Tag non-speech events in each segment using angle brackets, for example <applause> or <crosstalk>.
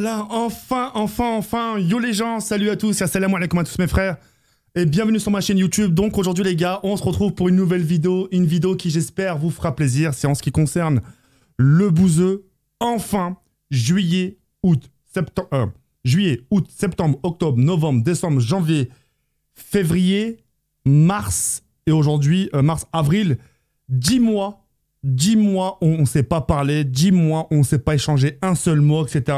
là enfin, enfin, enfin, yo les gens, salut à tous, assalamu alaikum à tous mes frères, et bienvenue sur ma chaîne YouTube. Donc aujourd'hui les gars, on se retrouve pour une nouvelle vidéo, une vidéo qui j'espère vous fera plaisir, c'est en ce qui concerne le bouseux, enfin, juillet, août, septembre, euh, juillet, août, septembre, octobre, novembre, décembre, janvier, février, mars, et aujourd'hui, euh, mars, avril, 10 mois 10 mois, on ne s'est pas parlé, 10 mois, on ne s'est pas échangé un seul mot, etc.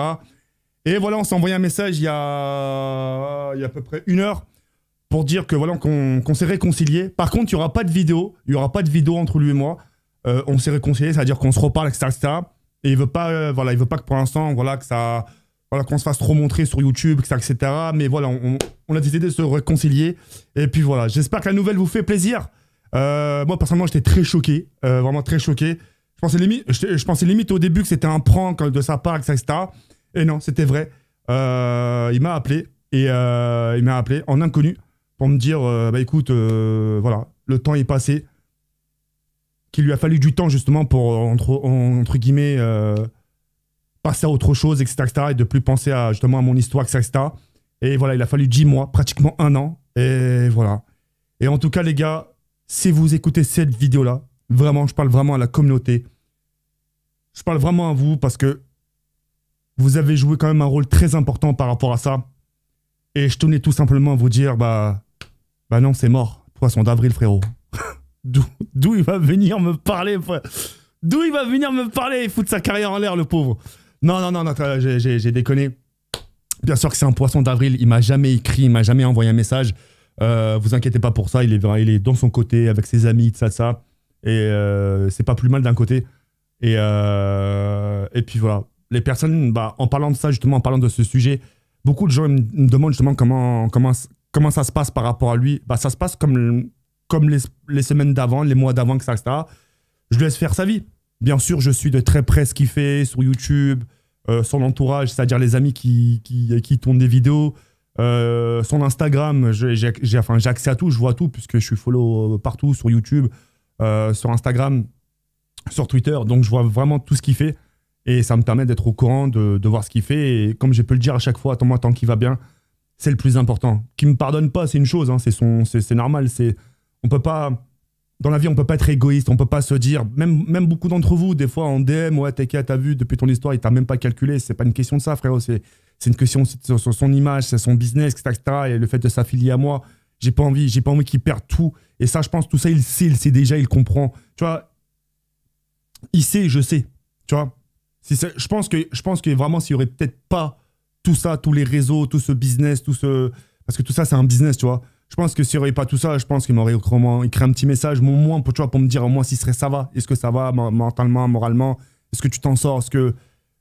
Et voilà, on s'est envoyé un message il y, a... il y a à peu près une heure pour dire que voilà qu'on s'est réconcilié. Par contre, il n'y aura pas de vidéo, il y aura pas de vidéo entre lui et moi. Euh, on s'est réconcilié, c'est-à-dire qu'on se reparle, etc., Et il veut pas, euh, voilà, il veut pas que pour l'instant, voilà, que ça, voilà, qu'on se fasse trop montrer sur YouTube, etc., Mais voilà, on, a décidé de se réconcilier. Et puis voilà, j'espère que la nouvelle vous fait plaisir. Euh, moi personnellement, j'étais très choqué, vraiment très choqué. Je pensais limite, je, pensais limite au début que c'était un prank de sa part, etc. etc. Et non, c'était vrai. Euh, il m'a appelé et euh, il m'a appelé en inconnu pour me dire euh, bah écoute, voilà, le temps est passé, qu'il lui a fallu du temps justement pour entre, guillemets passer à autre chose, etc., et de plus penser à justement à mon histoire, etc., etc. Et voilà, il a fallu dix mois, pratiquement un an, et voilà. Et en tout cas, les gars, si vous écoutez cette vidéo là, vraiment, je parle vraiment à la communauté. Je parle vraiment à vous parce que vous avez joué quand même un rôle très important par rapport à ça. Et je tenais tout simplement à vous dire, bah, bah non, c'est mort. Poisson d'avril, frérot. <laughs> D'où il va venir me parler, D'où il va venir me parler et foutre sa carrière en l'air, le pauvre. Non, non, non, non j'ai déconné. Bien sûr que c'est un poisson d'avril. Il m'a jamais écrit, il m'a jamais envoyé un message. Euh, vous inquiétez pas pour ça. Il est, il dans son côté avec ses amis, de ça, ça. Et euh, c'est pas plus mal d'un côté. et euh, puis voilà les personnes, bah, en parlant de ça, justement, en parlant de ce sujet, beaucoup de gens me demandent justement comment, comment, comment ça se passe par rapport à lui. Bah, ça se passe comme, comme les, les semaines d'avant, les mois d'avant, etc., ça Je lui laisse faire sa vie. Bien sûr, je suis de très près ce qu'il fait sur YouTube, euh, son entourage, c'est-à-dire les amis qui, qui, qui, tournent des vidéos, euh, son Instagram, j'ai enfin, accès à tout, je vois tout, puisque je suis follow euh, partout sur YouTube, sur Instagram, sur Twitter, donc je vois vraiment tout ce qu'il fait. Et ça me permet d'être au courant, de, de voir ce qu'il fait. Et comme je peux le dire à chaque fois, attends-moi tant qu'il va bien, c'est le plus important. Qu'il me pardonne pas, c'est une chose, hein, c'est son, c'est normal. C'est, on peut pas, dans la vie, on peut pas être égoïste, on peut pas se dire, même, même beaucoup d'entre vous, des fois en DM, ouais, t'es t'as vu depuis ton histoire, il t'a même pas calculé, c'est pas une question de ça, frérot, c'est, c'est une question sur son, image, c'est son business, etc., et le fait de s'affilier à moi. J'ai pas envie, j'ai pas envie qu'il perde tout. Et ça, je pense, tout ça, il sait, il sait déjà, il comprend. Tu vois, il sait, je sais. Tu vois, je, pense que, je pense que vraiment, s'il n'y aurait peut-être pas tout ça, tous les réseaux, tout ce business, tout ce. Parce que tout ça, c'est un business, tu vois. Je pense que s'il n'y aurait pas tout ça, je pense qu'il m'aurait écrit un petit message, au moins pour, tu pour me dire au moins si serait, ça va. Est-ce que ça va mentalement, moralement Est-ce que tu t'en sors Est-ce que,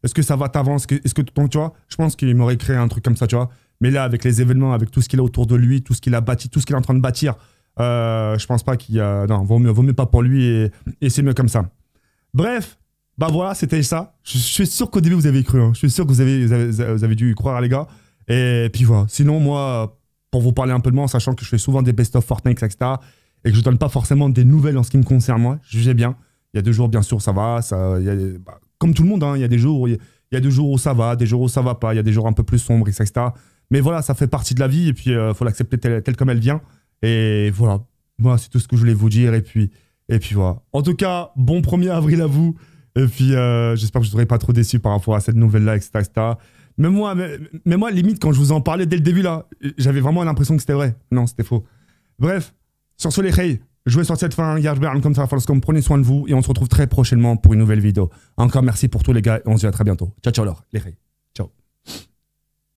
est que ça va, t'avance Est-ce que tu vois Je pense qu'il m'aurait créé un truc comme ça, tu vois. Mais là, avec les événements, avec tout ce qu'il a autour de lui, tout ce qu'il a bâti, tout ce qu'il est en train de bâtir, euh, je pense pas qu'il y a. Non, vaut mieux, vaut mieux pas pour lui et c'est mieux comme ça. Bref, bah voilà, c'était ça. Je, suis sûr qu'au début, vous avez cru. Hein. Je suis sûr que vous avez, vous avez, dû y croire, les gars. Et puis voilà. Sinon, moi, pour vous parler un peu de moi, sachant que je fais souvent des best-of Fortnite, etc., et que je donne pas forcément des nouvelles en ce qui me concerne, moi, jugez bien. Il y a deux jours, bien sûr, ça va. Ça, bah, comme tout le monde, hein, il y a des jours où il y, a des jours où ça va, des jours où ça va pas, il y a des jours un peu plus sombres, etc. Mais voilà, ça fait partie de la vie et puis il euh, faut l'accepter telle, telle, comme elle vient. Et voilà, moi, c'est tout ce que je voulais vous dire. Et puis, et puis voilà. En tout cas, bon 1er avril à vous. Et puis, euh, j'espère que je ne serai pas trop déçu par rapport à cette nouvelle-là, etc., Mais moi, mais, moi, limite, quand je vous en parlais dès le début, là, j'avais vraiment l'impression que c'était vrai. Non, c'était faux. Bref, sur ce, les Rey, jouez sur cette fin, bien comme ça, comme prenez soin de vous, et on se retrouve très prochainement pour une nouvelle vidéo. Encore merci pour tout, les gars, et on se dit à très bientôt. Ciao, ciao, alors, les Rey.